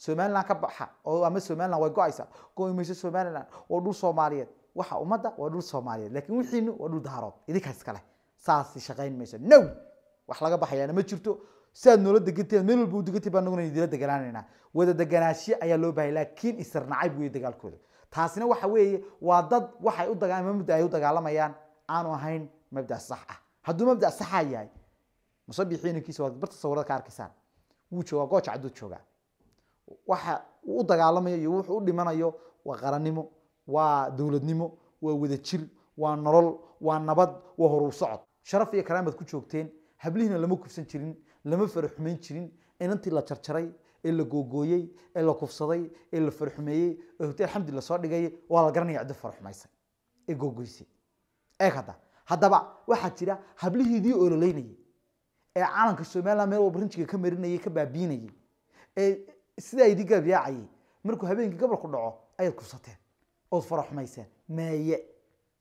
somalilan ka baxa oo ama somalilan way go-aysaa goymayso somalilan waa dhul soomaaliyeed waxa ummadda waa dhul soomaaliyeed lakiin wixiinu waa dhul daharood idinkaas iskale saas shaqayn mayso now wax laga baxayaana ma jirto siaad noola degantahi meel walba u degantahi baa nuguna idinla deganaanaynaa wada deganaansho ayaa loo baahaya laakiin isirnacayb weeye dagaalkooda taasina waxa weeye waa dad waxay u dagaalama mabda ay u dagaalamayaan aanu ahayn mabda sax ah hadduu mabda saxa ah yahay musabixiinankiisa waad bar tasawirada ka arkisaan wuu joogaa gooja joogaa waxa uu u dagaalamayo iyo wuxuu u dhimanayo waa qaranimo waa dowladnimo waa wadajir waa nolol waa nabad waa horuu socod sharaf iyo karaamad ku joogteen hablihiina lama kufsan jirin lama faraxumayn jirin inantii la jarjaray ee la googooyey ee la kufsaday ee la farxumeeyey ee hurti alxamdulillah soo dhigay waa la garanaya ciddi faraxumaysay ee googoysay eeg hadda haddaba waxaa jira hablihiidii ololeynayay ee calanka soomaaliya meel walba rinjiga ka marinayay ka baabiinayay ee sidaa idinkaad yaacayay markuu habeenkii gabalku dhaco ayaad kufsateen ood faraxumayseen maaye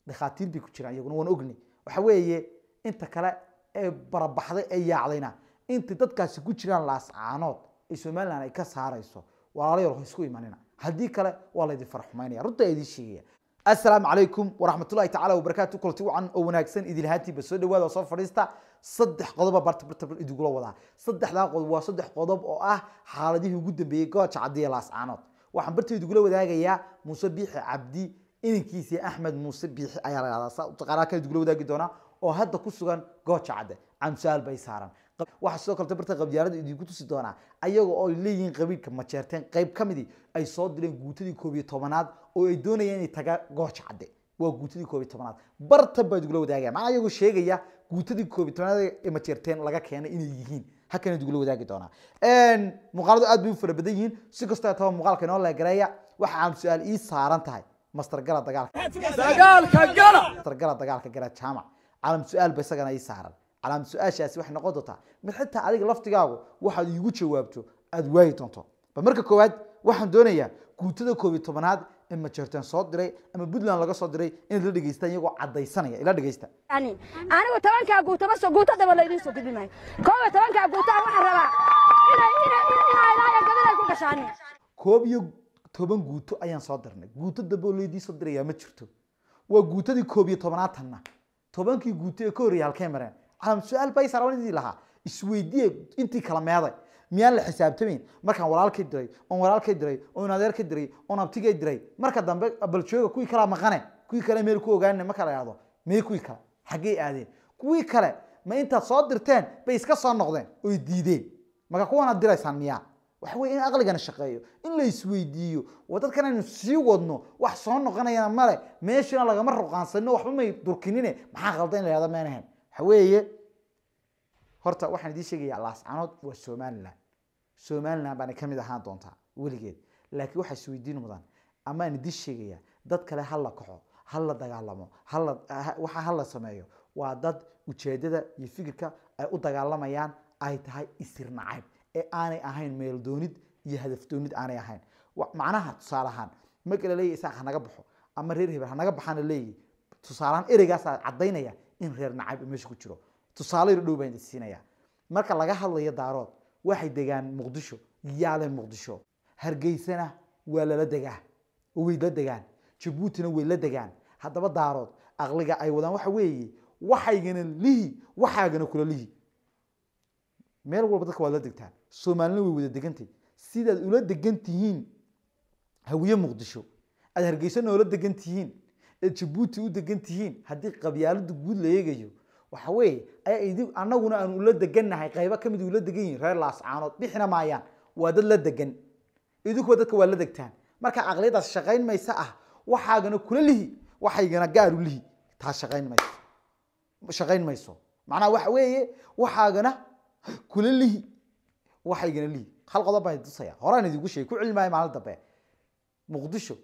dhakhaatiir bay ku jiraan iyaguna waan ogni waxa weeye inta kale ee barabaxday ee yaacdayna intay dadkaasi ku jiraan laascaanood ee somalilan ay ka saarayso walaalayar ho isku imanina haddii kale waa laydin faraxumaynaya runtaa idiin sheegaya assalaamu calaykum waraxmatullahi tacala wabarakaatu kulti wacan oo wanaagsan idin soo dhawaada soo fadhiista saddex qodoba bartabartabal idigula wadaa saddexdaa qodob waa saddex qodob oo ah xaaladihii ugu dambeeyey gooja cadiya laascaanood waxaan barta idigula wadaagayaa muuse biixi cabdi inankiisii axmed muuse biixi ayaa lahadaa saa kale idigula wadaagi doonaa oo hadda ku sugan gooja cadde camsaal bay saaran waxaa sidoo kalete barta qabdiyaarada idinku tusi doonaa ayaga oo leeyihiin qabiilka majeerteen qayb ka midii ay soo dileen guutadii koob tobanaad oo ay doonayaan inay tagaan gooja cadde waa guutadii koob tobanaad bartan baa idugula wadaagaya macnaa iyagoo sheegaya guutadii koobitanaad ma jeerteen laga keenay inay yihiin halkan idugula wadaagi doonaa muuqaaladu aad bay u fara badan yihiin si kastoo taba muuqaalka inoo leegareeya waxa aan su-aal ii saaran tahay mastar gala dagaalka dagaalka jaamac calam su-aal ba isagana ii saaran calam su-aashaasi waxay noqon doontaa mid xitaa adiga laftigaagu waxaad iigu jawaabto aada waayi doonto ba marka koowaad waxaan doonayaa guutada koobiyo tobanaad ama jerten soo diray ama puntland laga soo diray inaad la dhegaystaan iyagoo caddaysanaya ila dhegaysta anigu tobankaa guuta guutadaba laydin soo gudbi maayo kooba tobankaa guutaha waxaan rabaa inay ku gashaan koob iyo toban guuto ayaan soo dirnay guuto dambe laydin soo dirayaa ma jirto waa guutadii koob iyo tobnaatanna tobankii guuto ee ka horreeyay halkay mareen calam su-aal baa is lahaa isweydiye intii kala meeday miyaan la xisaabtamayn markaan walaalkay diray oon walaalkay diray oon adeerka diray oon abtigay diray marka dambe baljooga kuwii kalaa maqane kuwii kale meel ku ogaanina marka la ihahdo mee kuwii kale xaggey aadeen kuwii kale ma intaad soo dirteen bay iska soo noqdeen oy diideen marka kuwanaad diraysaan miyaa waxa weye in aqligana shaqeeyo in la isweydiiyo oo dadkan aynu sii wadno wax soo noqonayana male meeshana lagama ruqaansano waxba may durkinine maxaa qalda in la ihahdo meenahan waxa weeye horta waxaan idiin sheegayaa laascanood waa somalilan somalilan baana kamid ahaan doontaa weligeed laakiin waxaa isweydiin mudan amaan idiin sheegayaa dad kale hala kaxo ha la dagaalamo halwaxa ha la sameeyo waa dad ujeedada iyo fikirka ay u dagaalamayaan ay tahay isir nacayb ee aanay ahayn meeldoonid iyo hadafdoonid aanay ahayn macnaha tusaaleahaan marka laleeyahy isaaq ha baxo ama reer hebel ha naga baxaana leeyahy tusaaleahaan ereygaasaa cadaynaya in reer nacayb meesha ku jiro tusaalayu dhow baan idin siinayaa marka laga hadlayo daarood waxay degaan muqdisho yaale muqdisho hargeysana waa lala degaa way la degaan jabuutina way la degaan haddaba daarood aqliga ay wadaan waxa weeye waxaygana lihi waxaagana kula lihi meel walba dadka waad la degtaan soomaalina way wada degantay sidaad ula degan tihiin hawiye muqdisho aad hargeysana oola degan tihiin eed jabuuti u degan tihiin haddii qabyaaladu guud la eegayo waxa weeye ayaa idi annaguna ula degannahay qaybo ka mid ula degan yihin reer laascaanood bixina maayaan waa dad la degan idinkuwa dadka waa la degtaan marka caqliyadaas shaqayn maysa ah waxaagana kula lihi waxaygana gaar u lihi taas shaqayn mayso shaqayn mayso macnaha waxa weeye waxaagana kula lihi waxaygana lihi hal baan itusaya horaan idinku sheegay ku cilmaayo maalin dambe muqdisho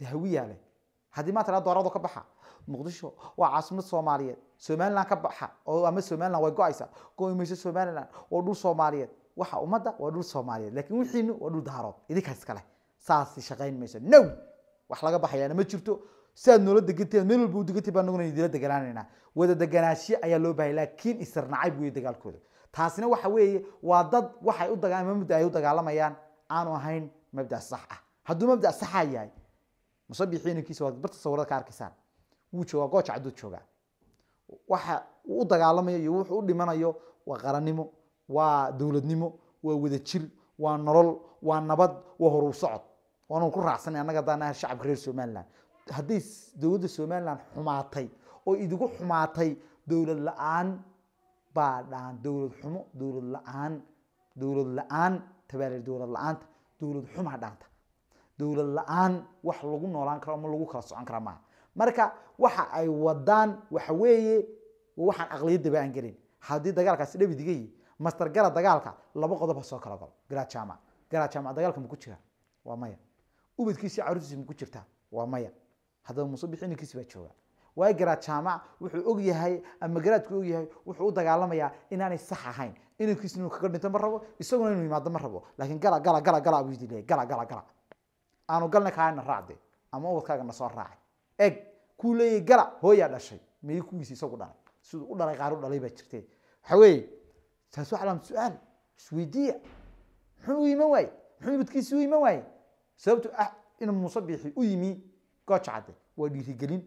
dahawiyaa leh haddii maanta raa doorado ka baxa muqdisho waa caasimad soomaaliyeed somalilan ka baxa oo ama somalilan way go-aysaa gomayso somalilan waa dhul soomaaliyeed waxa ummadda waa dhul soomaaliyeed lakiin wixiinu waa dhul daharood idinkaas kale saasi shaqayn mayso no wax laga baxayaana ma jirto siaad noola degantaen meel walba u degantay baa naguna idinla deganaanayna wada deganaanshiye ayaa loo bahay laakiin isirnacayb wey dagaalkooda taasina waxa weeye waa dad waxay u daga mabda ay u dagaalamayaan aanu ahayn mabda sax ah hadduu mabda saxa ah yahay musabixiinankiisa waad barta sawirada ka arkaysaan wuu joogaa gooja caduu joogaa waxa uu u dagaalamayo iyo wuxuu u dhimanayo waa qarannimo waa dowladnimo waa wadajir waa nolol waa nabad waa horuw socod waanun ku raacsana annaga haddaan nahay shacabka reer somalilan hadday dowladda somalilan xumaatay oo idigu xumaatay dowlad la-aan baa dhaan dowlad xumo dowlad la-aan dowlad la-aan tabaali dowlad la-aanta dowlad xumaa dhaanta dowlad la-aan wax lagu noolaan karo ama lagu kala socon kara maaha marka waxa ay wadaan waxa weeye waxaan aqliyadaba aan gelin haddii dagaalkaasi dhabidiga yihi master dagaalka laba qodob ha kala galo garaajama garaajama dagaalka ma ku jira waa maya ubadkiisi caruurtiisi ma ku jirtaa waa maya haddaba muuse bixi baa jooga waayo garaad wuxuu og yahay ama garaadku og yahay wuxuu u dagaalamayaa inaanay sax ahayn inankiis inuu kaga dhinto ma rabo isaguna inuu imaado ma rabo laakiin gala gala gala gala buu yidhi leeyahay gala gala gala aanu galna kaana raacde ama ubadkaaga na soo raacay eg kuu leeyahy gala hooyaa dhashay maya kuwiis isagu dhalay siduu u dhalay qaar u dhalay baa jirte waxaa weeye taas waa calaamad su-aal isweydiiya muxuu iman waaye muxuu ubadkiisi u iman waaye sababto ah in muuse biixi u yimi gooja waa dhiirigelin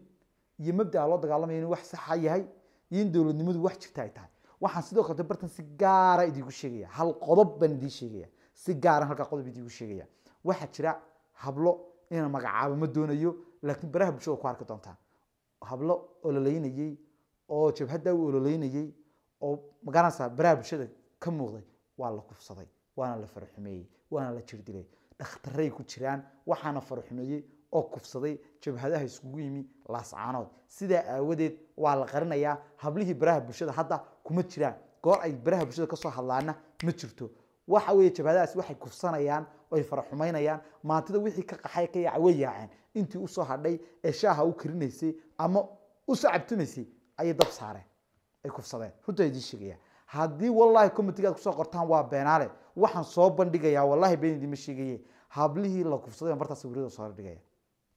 iyo mabdaa loo dagaalamaya inuu wax saxa yahay iyo in dowladnimadu wax jirta ay tahay waxaan sidoo kalete bartan si gaara idiinku sheegaya hal qodob baan idiin sheegaya si gaaran halkaa qodob idiinku sheegaya waxaa jira hablo inaan magacaabo ma doonayo laakiin baraha bulshada ku arki doontaa hablo ololeynayey oo jabhaddaa u ololeynayey oo magaranaysaa baraha bulshada ka muuqday waa la kufsaday waana la faraxumeeyey waana la jirdilay dhakhtaray ku jiraan waxaana faraxumeeyey oo kufsaday jabhadaha iskugu yimi laascaanood sidaa aawadeed waa la qarinayaa hablihii baraha bulshada hadda kuma jiraan goor ay baraha bulshada ka hadlaana ma jirto waxa weeye jabhadahaas waxay kufsanayaan ay fara xumaynayaan maantida wixii ka qaxay ka yaaca way yaaceen intii usoo hadhay ee shaaha u karinaysay ama u sacabtinaysay ayay dab saareen ay kufsadeen runta idiin sheegaya haddii wallahi committeegaad kusoo qortaan waa beenaale waxaan soo bandhigayaa wallahi been idiima sheegaye hablihii la kufsaday bartaa sawirada soo dhigaya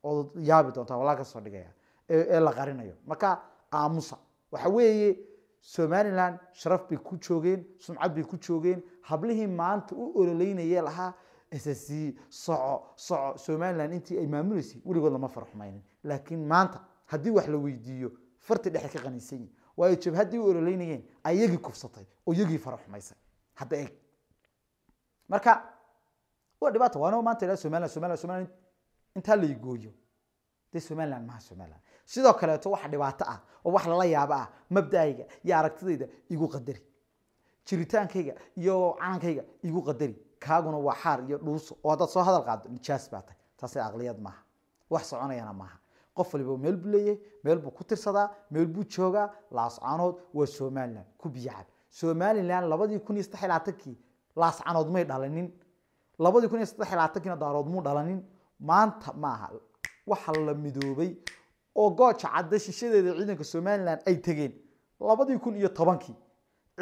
oo yaabi doontaa wallahi ka dhigaya ee la qarinayo marka aamusa waxa weeye somaliland sharaf bay ku joogeen sumcad bay ku joogeen hablihii maanta u ololeynayee lahaa ss soco soco somalilan intii ay maamuleysay weligood lama faraxumaynin laakiin maanta haddii wax la weydiiyo farti dhexe ka qaniisan yihin waayo jabhaddii u ololeynayeen ayagii kufsatay oo iyagii faraxumaysay hadda eeg marka waa dhibaata waana maanta ila somalilan somalilan somalilan intaa laygooyo dee somaliland maha somaliland sidoo kaleeto waxa dhibaato ah oo wax lala yaaba ah mabda'ayga iyo aragtidayda igu qadari jiritaankayga iyo calankayga igu qadari kaaguna waa xaar iyo dhuuso oo haddaad soo hadal qaado nijaas baa tahy taasi aqliyad maaha wax soconayana maaha qof waliba meel buu leeyahay meel buu ku tirsadaa meel buu joogaa laascanood waa somalilan ku biyacab somalilan labadii kun iyo saddex laascanood may dhalanin labadii kun iyo saddex daarood muu dhalanin maanta maaha waxa la midoobay oo gooja cadde shishadeeda ciidanka somalilan ay tegeen labadii kun iyo tobankii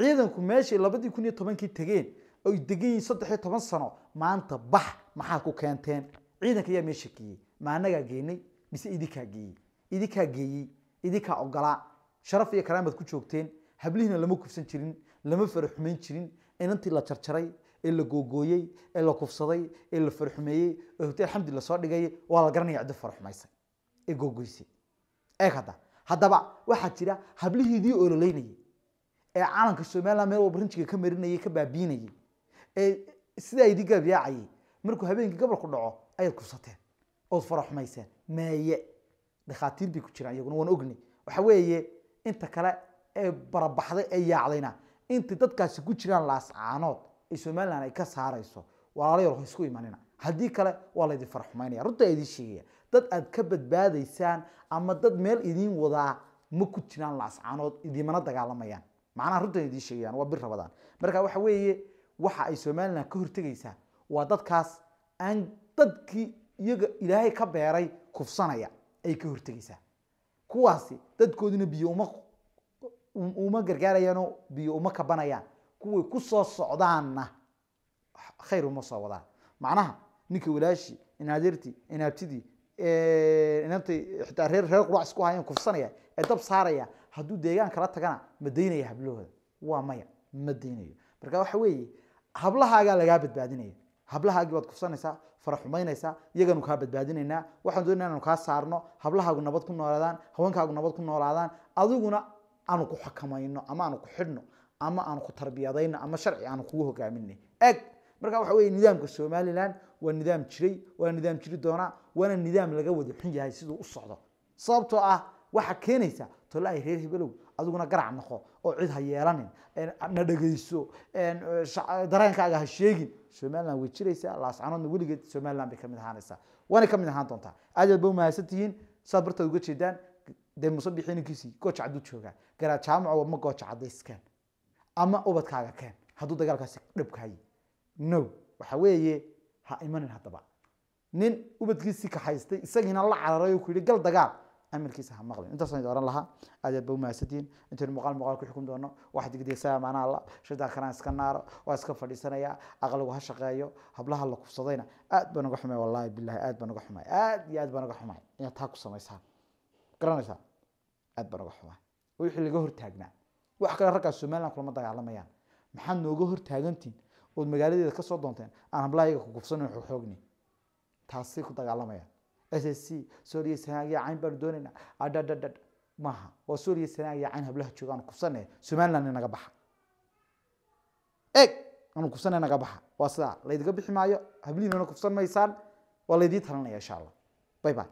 ciidanku meeshay labadii kun iyo tobankii tegeen oy degan yihiin saddex iyo toban sano maanta bax maxaad ku keenteen ciidanka meesha geeyey ma geenay mise idinkaa geeyey idinkaa geeyey idinkaa ogolaa sharaf iyo karaamaad ku joogteen hablihiina lama kufsan jirin lama faraxumayn jirin inantii la jarjaray ee la googooyey ee la kufsaday ee la faraxumeeyey ee hota alxamdi la soo waa la garanaya ciddo faraxumaysa ee googoysay eeg hadda haddaba waxaa jira hablihiidii ololeynayay ee calanka somalilan meel walba rinjiga ka marinayay ka baabiinayay sidaa idin gaabiyaacayay markuu habeenkii gabalku dhaco ayaad kursateen ood faraxumayseen maaye dhakhaatiir bay ku jiraan iyaguna waan ogni waxa weeye inta kale ee barabaxday ee yaacdayna inta dadkaasi ku jiraan laascaanood ee somalilan ay ka saarayso walaalayar ho isku imanina haddii kale waa laydin faraxumaynaya runta idin sheegaya dad aad ka badbaadaysaan ama dad meel idiin wadaa ma ku jiraan laascaanood idimana dagaalamayaan macnaha runtan idiin sheegayaan waa bir marka waxa weeye waxa ay somalilan ka hortegaysaa waa dadkaas aan dadkii iyaga ilaahay ka beeray kufsanaya ay ka hortegaysaa kuwaasi dadkoodina biyo uma uma gargaarayaanoo biyo uma kabanayaan kuway ku soo socdaanna khayr uma soo wadaan macnaha ninka walaashii inaadeertii inaabtidii inantay xitaa reer reer qurac isku hayeen kufsanaya ee dab saaraya hadduu deegaan kala tagana ma daynaya hablahooda waa maya ma daynayo marka waxa weeye hablahaagaa lagaa badbaadinaya hablahaagii baad kufsanaysaa fara xumaynaysaa iyagaanu kaa badbaadinaynaa waxaan doonaya inaanu kaa saarno hablahaagu nabad ku noolaadaan haweenkaagu nabad ku noolaadaan adiguna aanu ku xakamayno ama aanu ku xidhno ama aanu ku tarbiyadayno ama sharci aanu kugu hogaaminay eg marka waxa weye nidaamka somalilan waa nidaam jiray waa nidaam jiri doonaa waana nidaam laga wada xun yahay siduu u socdo sababtoo ah waxaa keenaysa tole reer hebelow adiguna garac noqo oo cid ha yeelanin na dhegayso dareenkaaga ha sheegin somaliland way jiraysaa laascanoodna weligeed somaliland bay kamid ahaanaysaa waanay kamid ahaan doontaa aad aad ba umahadsan tihiin saad bartaad uga jeedaan dee musabix inankiisii gooja caduu joogaa garaa jaamaco ma gooja cadays keen ama ubadkaaga keen hadduu dagaalkaasi dhibkaayi no waxa weeye ha imanin haddaba nin ubadkiisii kahaystay isagiina la cararay oo ku yidhi gal dagaal amalkiisa ha maqlin intaasaan oran lahaa aadaad ba umahadsantihiin intaynu muuqaal muuqaal ku xukumi doono wax digdiisaa maanaa la shaytaan kanaan iska naaro waa iska fadhiisanaya aqligu ha shaqeeyo hablaha la kufsadayna aad baa naga xumay wallahi bilahi aad baa naga xumay aad iyo aad baa naga xumay inaad taa ku samaysaa garanaysaa aad baa naga xumay wixii laga hortaagnaa wax kale raggaas somaliland kulama dagaalamayaan maxaad nooga hortaagantiin ood magaaladeeda ka doonteen aan hablaha iyaga ku kufsanin xoogni taasay ku dagaalamayaan s s c suuriya cayn baanu doonaynaa adhadhadha maaha waa suuriya sanaa cayn hablaha joogaan kubsane somaliland inaga baxa eeg anu kubsane inaga baxa waa sidaa laydinga bixi maayo hablihiinana kubsan maysaan waa laydin talinaya insha allah bay bay